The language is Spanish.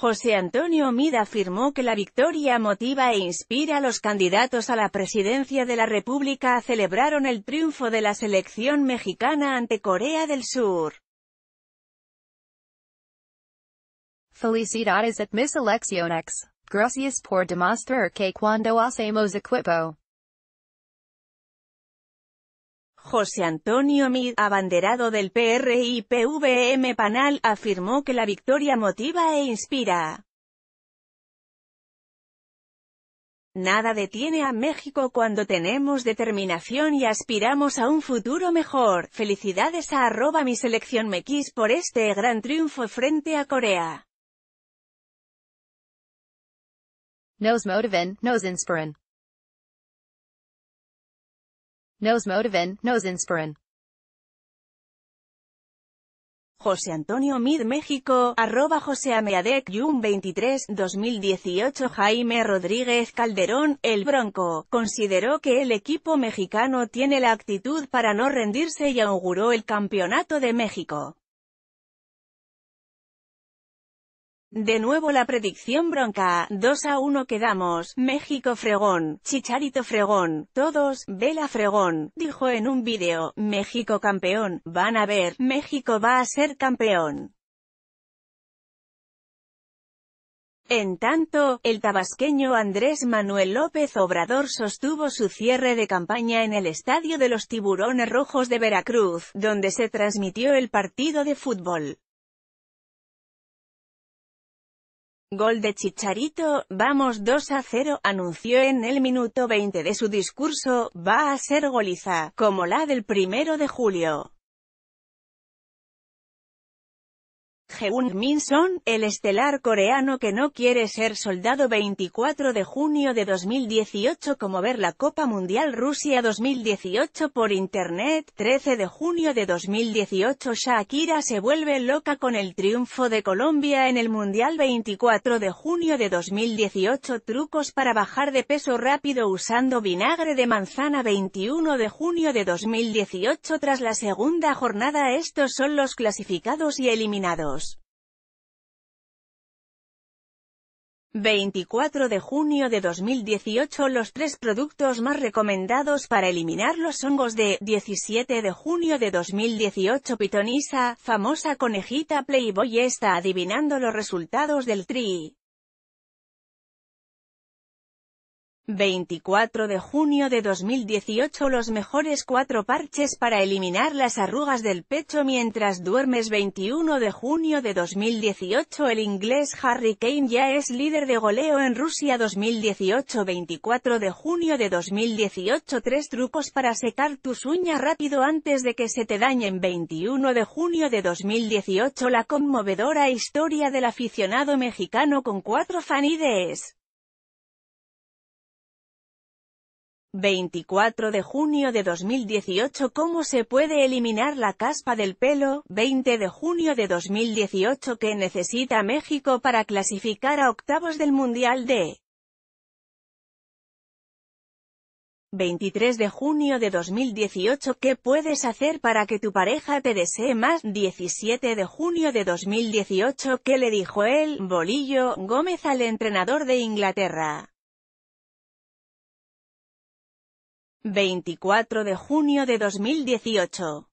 José Antonio Mida afirmó que la victoria motiva e inspira a los candidatos a la presidencia de la República a celebraron el triunfo de la selección mexicana ante Corea del Sur. Gracias por demostrar que cuando José Antonio Mid, abanderado del PRI-PVM Panal, afirmó que la victoria motiva e inspira. Nada detiene a México cuando tenemos determinación y aspiramos a un futuro mejor. Felicidades a arroba mi selección mequis por este gran triunfo frente a Corea. Nos motiven, nos inspiran. Nos nos inspiran. José Antonio Mid arroba José Ameadec 23, 2018 Jaime Rodríguez Calderón, el Bronco, consideró que el equipo mexicano tiene la actitud para no rendirse y auguró el Campeonato de México. De nuevo la predicción bronca, 2 a 1 quedamos, México fregón, Chicharito fregón, todos, Vela fregón, dijo en un vídeo, México campeón, van a ver, México va a ser campeón. En tanto, el tabasqueño Andrés Manuel López Obrador sostuvo su cierre de campaña en el Estadio de los Tiburones Rojos de Veracruz, donde se transmitió el partido de fútbol. Gol de Chicharito, vamos 2 a 0, anunció en el minuto 20 de su discurso, va a ser goliza, como la del primero de julio. Jeun Min Son, el estelar coreano que no quiere ser soldado 24 de junio de 2018 como ver la Copa Mundial Rusia 2018 por internet 13 de junio de 2018 Shakira se vuelve loca con el triunfo de Colombia en el Mundial 24 de junio de 2018 trucos para bajar de peso rápido usando vinagre de manzana 21 de junio de 2018 tras la segunda jornada estos son los clasificados y eliminados 24 de junio de 2018 Los tres productos más recomendados para eliminar los hongos de 17 de junio de 2018 Pitonisa, famosa conejita Playboy está adivinando los resultados del tri. 24 de junio de 2018 Los mejores cuatro parches para eliminar las arrugas del pecho mientras duermes 21 de junio de 2018 El inglés Harry Kane ya es líder de goleo en Rusia 2018 24 de junio de 2018 Tres trucos para secar tus uñas rápido antes de que se te dañen 21 de junio de 2018 La conmovedora historia del aficionado mexicano con cuatro fanides 24 de junio de 2018 ¿Cómo se puede eliminar la caspa del pelo? 20 de junio de 2018 ¿Qué necesita México para clasificar a octavos del Mundial de 23 de junio de 2018 ¿Qué puedes hacer para que tu pareja te desee más? 17 de junio de 2018 ¿Qué le dijo él, Bolillo, Gómez al entrenador de Inglaterra? 24 de junio de 2018